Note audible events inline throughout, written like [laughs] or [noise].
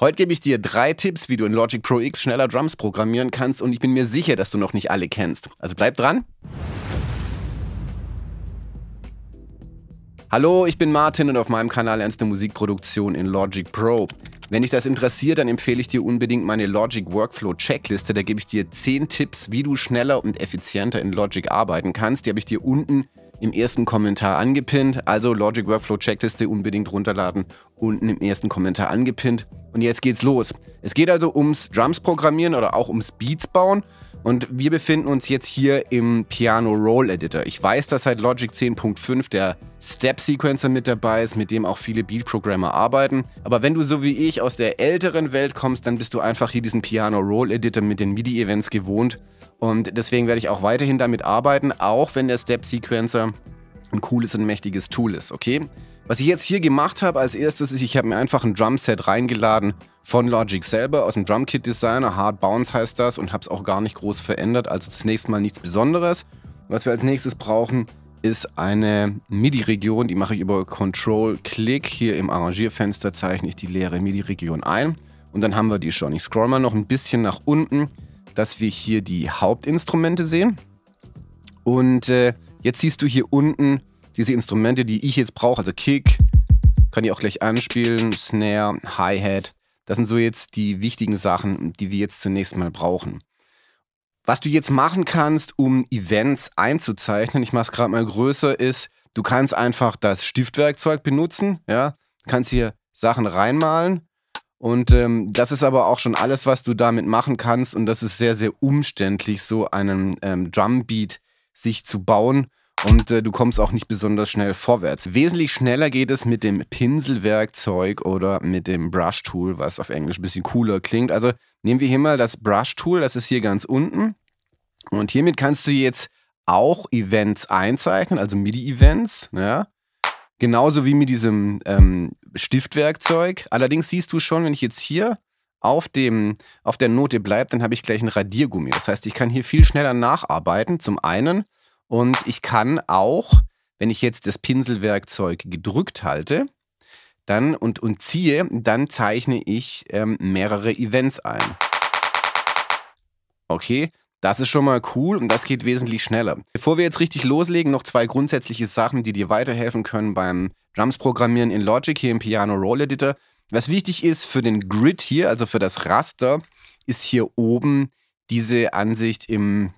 Heute gebe ich dir drei Tipps, wie du in Logic Pro X schneller Drums programmieren kannst und ich bin mir sicher, dass du noch nicht alle kennst. Also bleib dran. Hallo, ich bin Martin und auf meinem Kanal Ernste Musikproduktion in Logic Pro. Wenn dich das interessiert, dann empfehle ich dir unbedingt meine Logic Workflow Checkliste. Da gebe ich dir 10 Tipps, wie du schneller und effizienter in Logic arbeiten kannst. Die habe ich dir unten im ersten Kommentar angepinnt. Also Logic Workflow Checkliste unbedingt runterladen, unten im ersten Kommentar angepinnt. Und jetzt geht's los. Es geht also ums Drums programmieren oder auch ums Beats bauen. Und wir befinden uns jetzt hier im Piano Roll Editor. Ich weiß, dass seit halt Logic 10.5 der Step Sequencer mit dabei ist, mit dem auch viele Beat Programmer arbeiten. Aber wenn du so wie ich aus der älteren Welt kommst, dann bist du einfach hier diesen Piano Roll Editor mit den MIDI Events gewohnt. Und deswegen werde ich auch weiterhin damit arbeiten, auch wenn der Step Sequencer ein cooles und mächtiges Tool ist, okay? Was ich jetzt hier gemacht habe als erstes ist, ich habe mir einfach ein Drumset reingeladen von Logic selber aus dem Drumkit Designer, Hard Bounce heißt das und habe es auch gar nicht groß verändert, also zunächst mal nichts Besonderes. Was wir als nächstes brauchen, ist eine MIDI-Region, die mache ich über Control-Click. Hier im Arrangierfenster zeichne ich die leere MIDI-Region ein und dann haben wir die schon. Ich scroll mal noch ein bisschen nach unten dass wir hier die Hauptinstrumente sehen. Und äh, jetzt siehst du hier unten diese Instrumente, die ich jetzt brauche, also Kick, kann ich auch gleich anspielen, Snare, Hi-Hat. Das sind so jetzt die wichtigen Sachen, die wir jetzt zunächst mal brauchen. Was du jetzt machen kannst, um Events einzuzeichnen, ich mache es gerade mal größer, ist, du kannst einfach das Stiftwerkzeug benutzen, ja, du kannst hier Sachen reinmalen und ähm, das ist aber auch schon alles, was du damit machen kannst. Und das ist sehr, sehr umständlich, so einen ähm, Drumbeat sich zu bauen. Und äh, du kommst auch nicht besonders schnell vorwärts. Wesentlich schneller geht es mit dem Pinselwerkzeug oder mit dem Brush-Tool, was auf Englisch ein bisschen cooler klingt. Also nehmen wir hier mal das Brush-Tool, das ist hier ganz unten. Und hiermit kannst du jetzt auch Events einzeichnen, also MIDI-Events. Ja? Genauso wie mit diesem ähm, Stiftwerkzeug. Allerdings siehst du schon, wenn ich jetzt hier auf, dem, auf der Note bleibe, dann habe ich gleich ein Radiergummi. Das heißt, ich kann hier viel schneller nacharbeiten, zum einen. Und ich kann auch, wenn ich jetzt das Pinselwerkzeug gedrückt halte dann und, und ziehe, dann zeichne ich ähm, mehrere Events ein. Okay, das ist schon mal cool und das geht wesentlich schneller. Bevor wir jetzt richtig loslegen, noch zwei grundsätzliche Sachen, die dir weiterhelfen können beim Drums programmieren in Logic hier im Piano Roll Editor. Was wichtig ist für den Grid hier, also für das Raster, ist hier oben diese Ansicht im,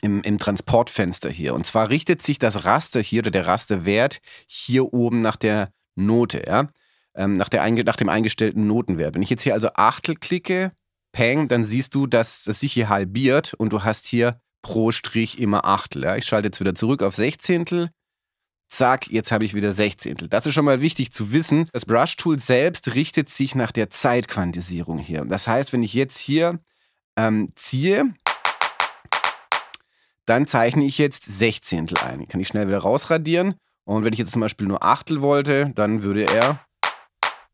im, im, Transportfenster hier. Und zwar richtet sich das Raster hier oder der Rasterwert hier oben nach der Note, ja? ähm, nach, der, nach dem eingestellten Notenwert. Wenn ich jetzt hier also Achtel klicke, Peng, dann siehst du, dass das sich hier halbiert und du hast hier pro Strich immer Achtel. Ja? Ich schalte jetzt wieder zurück auf Sechzehntel zack, jetzt habe ich wieder Sechzehntel. Das ist schon mal wichtig zu wissen. Das Brush-Tool selbst richtet sich nach der Zeitquantisierung hier. Das heißt, wenn ich jetzt hier ähm, ziehe, dann zeichne ich jetzt Sechzehntel ein. Kann ich schnell wieder rausradieren. Und wenn ich jetzt zum Beispiel nur Achtel wollte, dann würde er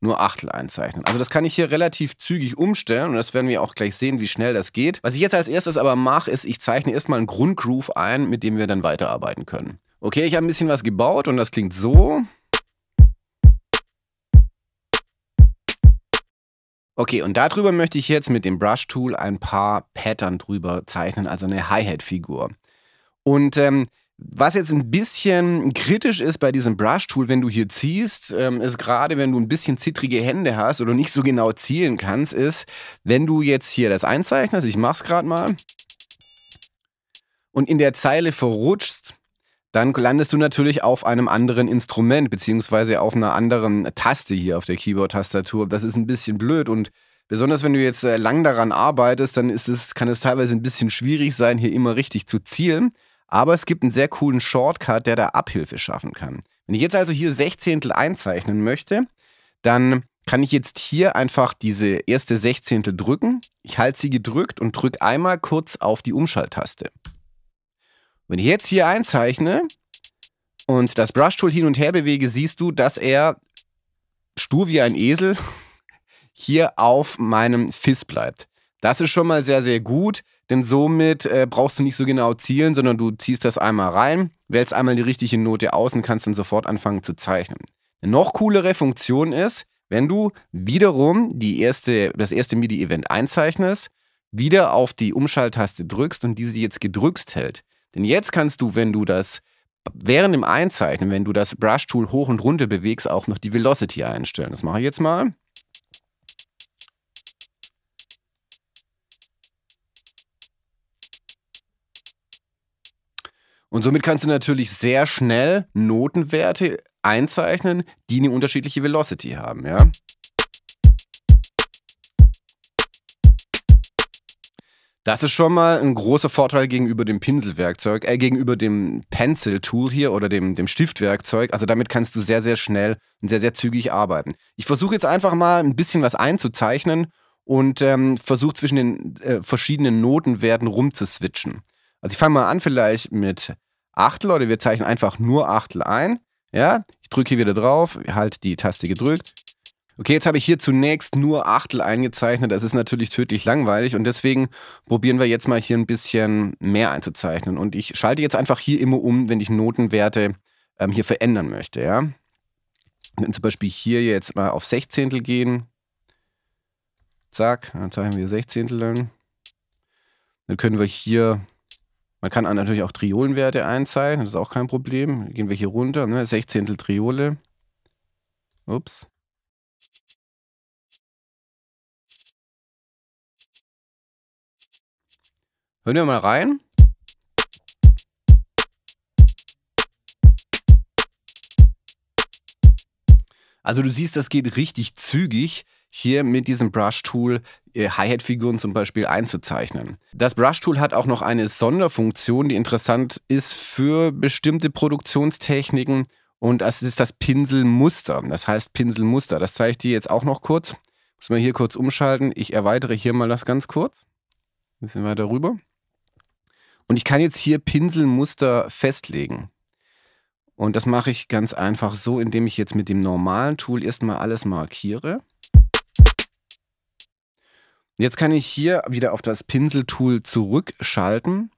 nur Achtel einzeichnen. Also das kann ich hier relativ zügig umstellen und das werden wir auch gleich sehen, wie schnell das geht. Was ich jetzt als erstes aber mache, ist, ich zeichne erstmal einen Grundgroove ein, mit dem wir dann weiterarbeiten können. Okay, ich habe ein bisschen was gebaut und das klingt so. Okay, und darüber möchte ich jetzt mit dem Brush-Tool ein paar Pattern drüber zeichnen, also eine Hi-Hat-Figur. Und ähm, was jetzt ein bisschen kritisch ist bei diesem Brush-Tool, wenn du hier ziehst, ähm, ist gerade, wenn du ein bisschen zittrige Hände hast oder nicht so genau zielen kannst, ist, wenn du jetzt hier das einzeichnest, ich mach's gerade mal, und in der Zeile verrutschst, dann landest du natürlich auf einem anderen Instrument, beziehungsweise auf einer anderen Taste hier auf der Keyboard-Tastatur. Das ist ein bisschen blöd und besonders wenn du jetzt äh, lang daran arbeitest, dann ist es, kann es teilweise ein bisschen schwierig sein, hier immer richtig zu zielen. Aber es gibt einen sehr coolen Shortcut, der da Abhilfe schaffen kann. Wenn ich jetzt also hier Sechzehntel einzeichnen möchte, dann kann ich jetzt hier einfach diese erste Sechzehntel drücken. Ich halte sie gedrückt und drücke einmal kurz auf die Umschalttaste. Wenn ich jetzt hier einzeichne und das Brush Tool hin und her bewege, siehst du, dass er stur wie ein Esel [laughs] hier auf meinem Fiss bleibt. Das ist schon mal sehr, sehr gut, denn somit äh, brauchst du nicht so genau zielen, sondern du ziehst das einmal rein, wählst einmal die richtige Note aus und kannst dann sofort anfangen zu zeichnen. Eine noch coolere Funktion ist, wenn du wiederum die erste, das erste MIDI-Event einzeichnest, wieder auf die Umschalttaste drückst und diese jetzt gedrückt hält, denn jetzt kannst du, wenn du das während dem Einzeichnen, wenn du das Brush-Tool hoch und runter bewegst, auch noch die Velocity einstellen. Das mache ich jetzt mal. Und somit kannst du natürlich sehr schnell Notenwerte einzeichnen, die eine unterschiedliche Velocity haben, ja? Das ist schon mal ein großer Vorteil gegenüber dem Pinselwerkzeug, äh, gegenüber dem Pencil-Tool hier oder dem, dem Stiftwerkzeug. Also damit kannst du sehr, sehr schnell und sehr, sehr zügig arbeiten. Ich versuche jetzt einfach mal ein bisschen was einzuzeichnen und ähm, versuche zwischen den äh, verschiedenen Notenwerten rumzuswitchen. Also ich fange mal an vielleicht mit Achtel oder wir zeichnen einfach nur Achtel ein. Ja, ich drücke hier wieder drauf, halt die Taste gedrückt, okay, jetzt habe ich hier zunächst nur Achtel eingezeichnet, das ist natürlich tödlich langweilig und deswegen probieren wir jetzt mal hier ein bisschen mehr einzuzeichnen. Und ich schalte jetzt einfach hier immer um, wenn ich Notenwerte ähm, hier verändern möchte, ja. Wenn zum Beispiel hier jetzt mal auf Sechzehntel gehen, zack, dann zeichnen wir Sechzehntel dann. Dann können wir hier, man kann natürlich auch Triolenwerte einzeichnen, das ist auch kein Problem. gehen wir hier runter, ne? Sechzehntel Triole. Ups. Hören wir mal rein. Also du siehst, das geht richtig zügig, hier mit diesem Brush-Tool äh, Hi-Hat-Figuren zum Beispiel einzuzeichnen. Das Brush-Tool hat auch noch eine Sonderfunktion, die interessant ist für bestimmte Produktionstechniken und das ist das Pinselmuster. Das heißt Pinselmuster. Das zeige ich dir jetzt auch noch kurz. Muss man hier kurz umschalten. Ich erweitere hier mal das ganz kurz. Ein bisschen weiter rüber. Und ich kann jetzt hier Pinselmuster festlegen. Und das mache ich ganz einfach so, indem ich jetzt mit dem normalen Tool erstmal alles markiere. Jetzt kann ich hier wieder auf das Pinseltool zurückschalten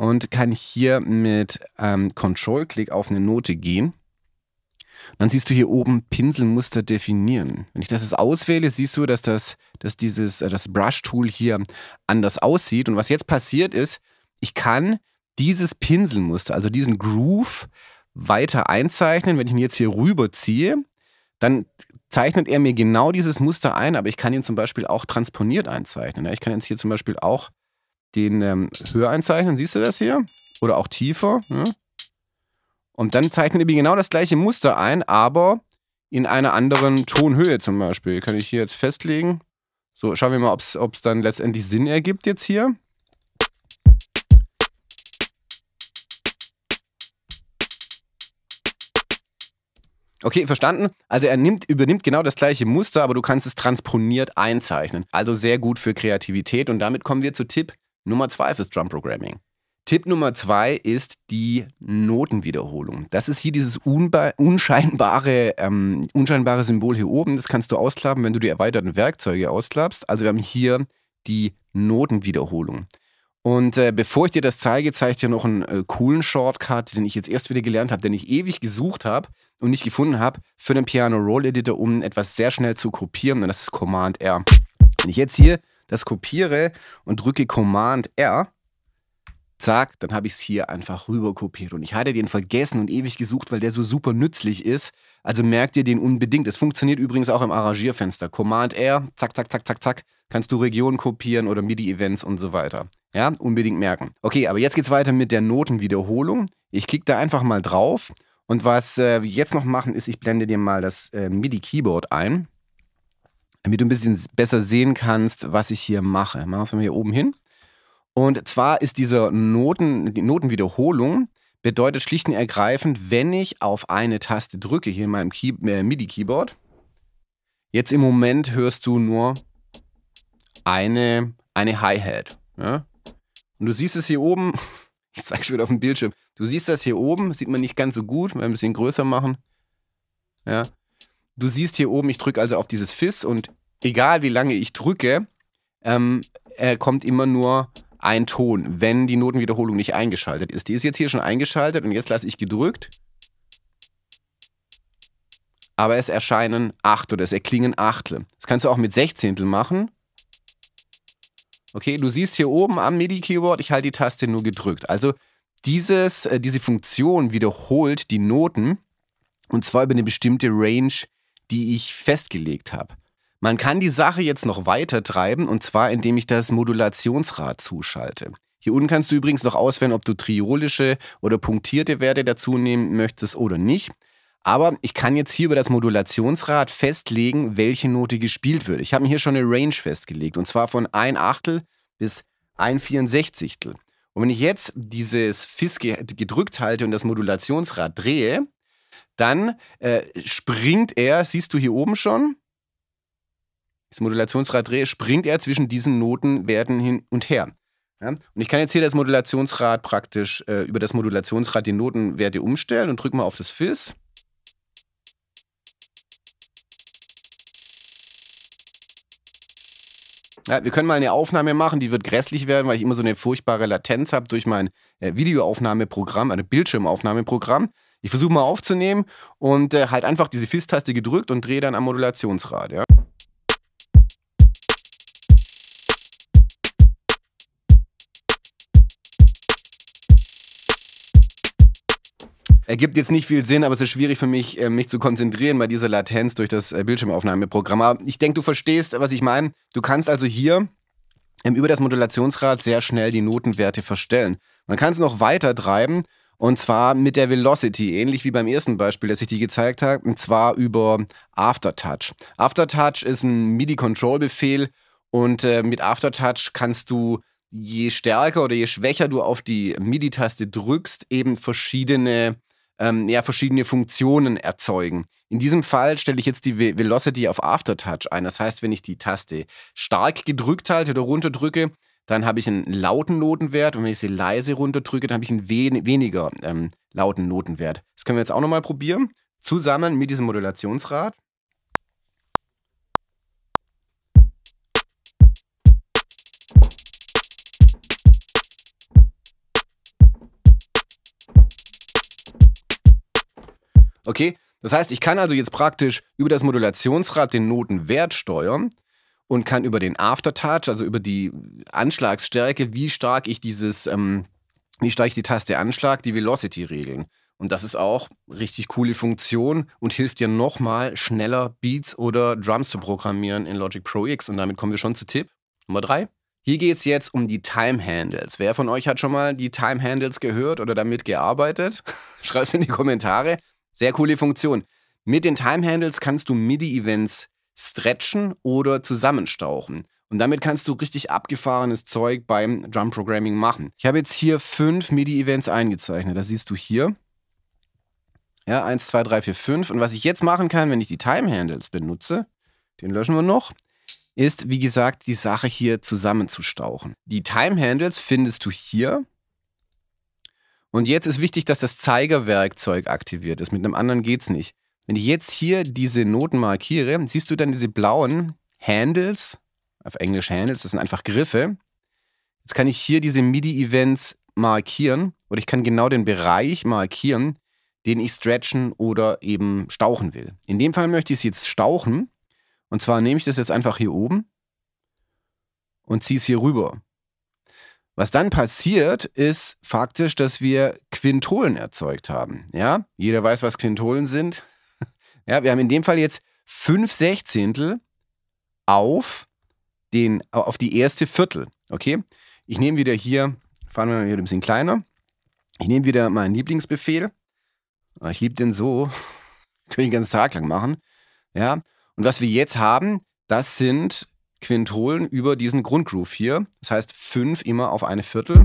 und kann hier mit ähm, Control-Klick auf eine Note gehen. Dann siehst du hier oben Pinselmuster definieren. Wenn ich das jetzt auswähle, siehst du, dass das, dass dieses, äh, das Brush-Tool hier anders aussieht. Und was jetzt passiert ist, ich kann dieses Pinselmuster, also diesen Groove, weiter einzeichnen. Wenn ich ihn jetzt hier rüberziehe, dann zeichnet er mir genau dieses Muster ein, aber ich kann ihn zum Beispiel auch transponiert einzeichnen. Ich kann jetzt hier zum Beispiel auch den ähm, höher einzeichnen, siehst du das hier? Oder auch tiefer. Ne? Und dann zeichnet ihr mir genau das gleiche Muster ein, aber in einer anderen Tonhöhe zum Beispiel. Kann ich hier jetzt festlegen. So, schauen wir mal, ob es dann letztendlich Sinn ergibt jetzt hier. Okay, verstanden. Also er nimmt, übernimmt genau das gleiche Muster, aber du kannst es transponiert einzeichnen. Also sehr gut für Kreativität. Und damit kommen wir zu Tipp Nummer zwei fürs Drum Programming. Tipp Nummer zwei ist die Notenwiederholung. Das ist hier dieses unscheinbare, ähm, unscheinbare Symbol hier oben. Das kannst du ausklappen, wenn du die erweiterten Werkzeuge ausklappst. Also wir haben hier die Notenwiederholung. Und äh, bevor ich dir das zeige, zeige ich dir noch einen äh, coolen Shortcut, den ich jetzt erst wieder gelernt habe, den ich ewig gesucht habe und nicht gefunden habe, für den Piano Roll Editor, um etwas sehr schnell zu kopieren. Und das ist Command R. Wenn ich jetzt hier das kopiere und drücke Command R, zack, dann habe ich es hier einfach rüber kopiert. Und ich hatte den vergessen und ewig gesucht, weil der so super nützlich ist. Also merkt ihr den unbedingt. Es funktioniert übrigens auch im Arrangierfenster. Command R, zack, zack, zack, zack, zack. Kannst du Regionen kopieren oder MIDI-Events und so weiter. Ja, unbedingt merken. Okay, aber jetzt geht es weiter mit der Notenwiederholung. Ich klicke da einfach mal drauf. Und was äh, wir jetzt noch machen, ist, ich blende dir mal das äh, MIDI-Keyboard ein damit du ein bisschen besser sehen kannst, was ich hier mache. Machen wir es mal hier oben hin. Und zwar ist diese Noten, die Notenwiederholung bedeutet schlicht und ergreifend, wenn ich auf eine Taste drücke hier in meinem äh, MIDI-Keyboard. Jetzt im Moment hörst du nur eine, eine Hi-Hat. Ja? Und du siehst es hier oben, [laughs] ich zeige es wieder auf dem Bildschirm, du siehst das hier oben, sieht man nicht ganz so gut, wenn wir ein bisschen größer machen. Ja? du siehst hier oben, ich drücke also auf dieses FIS und egal wie lange ich drücke, ähm, äh, kommt immer nur ein Ton, wenn die Notenwiederholung nicht eingeschaltet ist. Die ist jetzt hier schon eingeschaltet und jetzt lasse ich gedrückt. Aber es erscheinen acht oder es erklingen Achtel. Das kannst du auch mit Sechzehntel machen. Okay, du siehst hier oben am MIDI-Keyboard, ich halte die Taste nur gedrückt. Also dieses, äh, diese Funktion wiederholt die Noten und zwar über eine bestimmte Range die ich festgelegt habe. Man kann die Sache jetzt noch weiter treiben und zwar indem ich das Modulationsrad zuschalte. Hier unten kannst du übrigens noch auswählen, ob du triolische oder punktierte Werte dazu nehmen möchtest oder nicht. Aber ich kann jetzt hier über das Modulationsrad festlegen, welche Note gespielt wird. Ich habe mir hier schon eine Range festgelegt und zwar von 1 Achtel bis 1 Vierundsechzigstel. Und wenn ich jetzt dieses Fis gedrückt halte und das Modulationsrad drehe, dann äh, springt er, siehst du hier oben schon, das Modulationsrad drehe, springt er zwischen diesen Notenwerten hin und her. Ja? Und ich kann jetzt hier das Modulationsrad praktisch äh, über das Modulationsrad die Notenwerte umstellen und drücke mal auf das Fis. Ja, wir können mal eine Aufnahme machen, die wird grässlich werden, weil ich immer so eine furchtbare Latenz habe durch mein äh, Videoaufnahmeprogramm, also Bildschirmaufnahmeprogramm. Ich versuche mal aufzunehmen und äh, halt einfach diese Fist-Taste gedrückt und drehe dann am Modulationsrad. Ja? Ergibt jetzt nicht viel Sinn, aber es ist schwierig für mich, äh, mich zu konzentrieren bei dieser Latenz durch das äh, Bildschirmaufnahmeprogramm. Aber ich denke, du verstehst, was ich meine. Du kannst also hier ähm, über das Modulationsrad sehr schnell die Notenwerte verstellen. Man kann es noch weiter treiben und zwar mit der Velocity, ähnlich wie beim ersten Beispiel, das ich dir gezeigt habe, und zwar über Aftertouch. Aftertouch ist ein MIDI-Control-Befehl und äh, mit Aftertouch kannst du, je stärker oder je schwächer du auf die MIDI-Taste drückst, eben verschiedene, ähm, ja, verschiedene Funktionen erzeugen. In diesem Fall stelle ich jetzt die Velocity auf Aftertouch ein. Das heißt, wenn ich die Taste stark gedrückt halte oder runterdrücke, dann habe ich einen lauten Notenwert und wenn ich sie leise runterdrücke, dann habe ich einen wen weniger ähm, lauten Notenwert. Das können wir jetzt auch nochmal probieren, zusammen mit diesem Modulationsrad. Okay, das heißt, ich kann also jetzt praktisch über das Modulationsrad den Notenwert steuern und kann über den Aftertouch, also über die Anschlagsstärke, wie stark ich dieses, ähm, wie stark ich die Taste anschlag, die Velocity regeln. Und das ist auch richtig coole Funktion und hilft dir nochmal schneller Beats oder Drums zu programmieren in Logic Pro X. Und damit kommen wir schon zu Tipp Nummer drei. Hier geht es jetzt um die Time Handles. Wer von euch hat schon mal die Time Handles gehört oder damit gearbeitet? [laughs] Schreib es in die Kommentare. Sehr coole Funktion. Mit den Time Handles kannst du MIDI-Events stretchen oder zusammenstauchen. Und damit kannst du richtig abgefahrenes Zeug beim Drum Programming machen. Ich habe jetzt hier fünf MIDI-Events eingezeichnet. Das siehst du hier. Ja, 1, 2, 3, 4, 5. Und was ich jetzt machen kann, wenn ich die Time-Handles benutze, den löschen wir noch, ist, wie gesagt, die Sache hier zusammenzustauchen. Die Time-Handles findest du hier. Und jetzt ist wichtig, dass das Zeigerwerkzeug aktiviert ist. Mit einem anderen geht es nicht. Wenn ich jetzt hier diese Noten markiere, siehst du dann diese blauen Handles, auf Englisch Handles, das sind einfach Griffe. Jetzt kann ich hier diese MIDI-Events markieren oder ich kann genau den Bereich markieren, den ich stretchen oder eben stauchen will. In dem Fall möchte ich es jetzt stauchen. Und zwar nehme ich das jetzt einfach hier oben und ziehe es hier rüber. Was dann passiert, ist faktisch, dass wir Quintolen erzeugt haben. Ja, jeder weiß, was Quintolen sind. Ja, wir haben in dem Fall jetzt 5 Sechzehntel auf, den, auf die erste Viertel. Okay? Ich nehme wieder hier, fahren wir mal wieder ein bisschen kleiner. Ich nehme wieder meinen Lieblingsbefehl. Ah, ich liebe den so. [laughs] Könnte ich den ganzen Tag lang machen. Ja. Und was wir jetzt haben, das sind Quintolen über diesen Grundgroove hier. Das heißt 5 immer auf eine Viertel.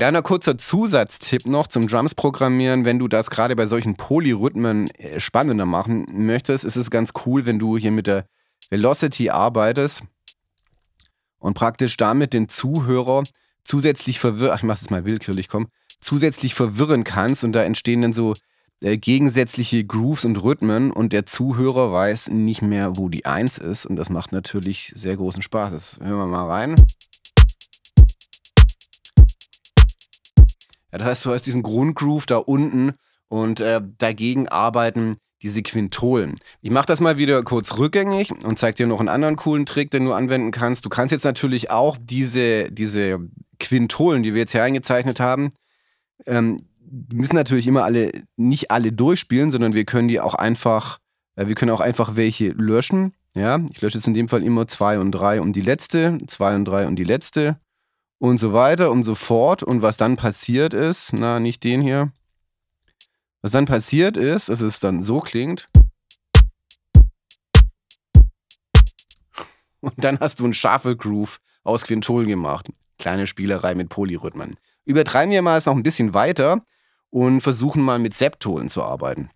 Kleiner kurzer Zusatztipp noch zum Drums programmieren. Wenn du das gerade bei solchen Polyrhythmen äh, spannender machen möchtest, ist es ganz cool, wenn du hier mit der Velocity arbeitest und praktisch damit den Zuhörer zusätzlich verwirren, ich mach's jetzt mal willkürlich, komm, zusätzlich verwirren kannst und da entstehen dann so äh, gegensätzliche Grooves und Rhythmen und der Zuhörer weiß nicht mehr, wo die Eins ist und das macht natürlich sehr großen Spaß. Das hören wir mal rein. Ja, das heißt, du hast diesen Grundgroove da unten und äh, dagegen arbeiten diese Quintolen. Ich mache das mal wieder kurz rückgängig und zeige dir noch einen anderen coolen Trick, den du anwenden kannst. Du kannst jetzt natürlich auch diese, diese Quintolen, die wir jetzt hier eingezeichnet haben, ähm, müssen natürlich immer alle, nicht alle durchspielen, sondern wir können die auch einfach, äh, wir können auch einfach welche löschen. Ja, ich lösche jetzt in dem Fall immer 2 und 3 und die letzte, 2 und 3 und die letzte, und so weiter und so fort. Und was dann passiert ist, na, nicht den hier. Was dann passiert ist, dass es dann so klingt. [laughs] Und dann hast du einen scharfe Groove aus Quintol gemacht. Kleine Spielerei mit Polyrhythmen. Übertreiben wir mal es noch ein bisschen weiter und versuchen mal mit Septolen zu arbeiten.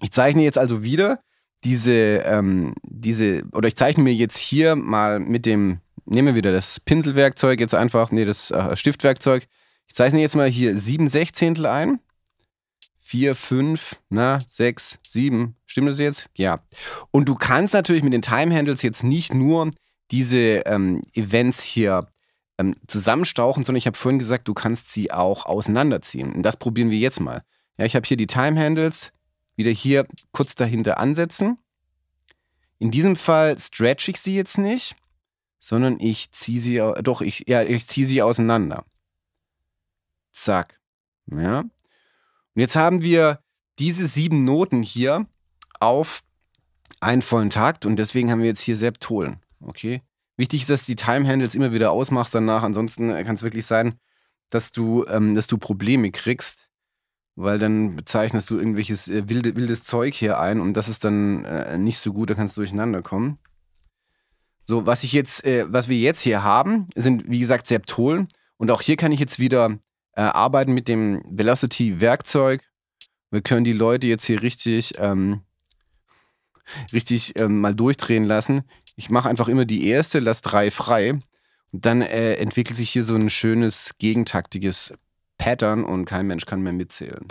Ich zeichne jetzt also wieder diese, ähm, diese, oder ich zeichne mir jetzt hier mal mit dem, nehmen wir wieder das Pinselwerkzeug jetzt einfach, nee, das äh, Stiftwerkzeug. Ich zeichne jetzt mal hier 7 Sechzehntel ein. 4, 5, na, 6, 7. Stimmt das jetzt? Ja. Und du kannst natürlich mit den Time-Handles jetzt nicht nur diese ähm, Events hier ähm, zusammenstauchen, sondern ich habe vorhin gesagt, du kannst sie auch auseinanderziehen. Und das probieren wir jetzt mal. Ja, ich habe hier die Time-Handles, wieder hier kurz dahinter ansetzen. In diesem Fall stretch ich sie jetzt nicht, sondern ich ziehe sie, doch, ich, ja, ich ziehe sie auseinander. Zack. Ja. Und jetzt haben wir diese sieben Noten hier auf einen vollen Takt und deswegen haben wir jetzt hier Septolen. Okay. Wichtig ist, dass die Time Handles immer wieder ausmachst danach. Ansonsten äh, kann es wirklich sein, dass du, ähm, dass du Probleme kriegst, weil dann bezeichnest du irgendwelches äh, wilde, wildes Zeug hier ein und das ist dann äh, nicht so gut, da kannst du durcheinander kommen. So, was ich jetzt, äh, was wir jetzt hier haben, sind wie gesagt Septolen und auch hier kann ich jetzt wieder äh, arbeiten mit dem Velocity-Werkzeug. Wir können die Leute jetzt hier richtig, ähm, richtig ähm, mal durchdrehen lassen. Ich mache einfach immer die erste, lass drei frei und dann äh, entwickelt sich hier so ein schönes gegentaktiges Pattern und kein Mensch kann mehr mitzählen.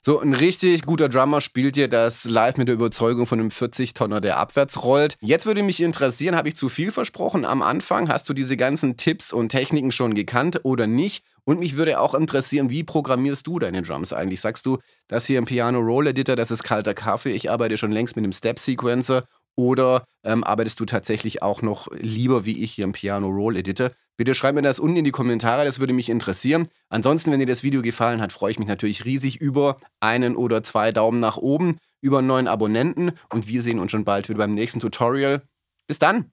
So, ein richtig guter Drummer spielt dir das live mit der Überzeugung von einem 40-Tonner, der abwärts rollt. Jetzt würde mich interessieren, habe ich zu viel versprochen am Anfang? Hast du diese ganzen Tipps und Techniken schon gekannt oder nicht? Und mich würde auch interessieren, wie programmierst du deine Drums eigentlich? Sagst du, das hier im Piano Roll Editor, das ist kalter Kaffee, ich arbeite schon längst mit einem Step Sequencer oder ähm, arbeitest du tatsächlich auch noch lieber wie ich hier im Piano Roll Editor? Bitte schreib mir das unten in die Kommentare, das würde mich interessieren. Ansonsten, wenn dir das Video gefallen hat, freue ich mich natürlich riesig über einen oder zwei Daumen nach oben, über einen neuen Abonnenten und wir sehen uns schon bald wieder beim nächsten Tutorial. Bis dann!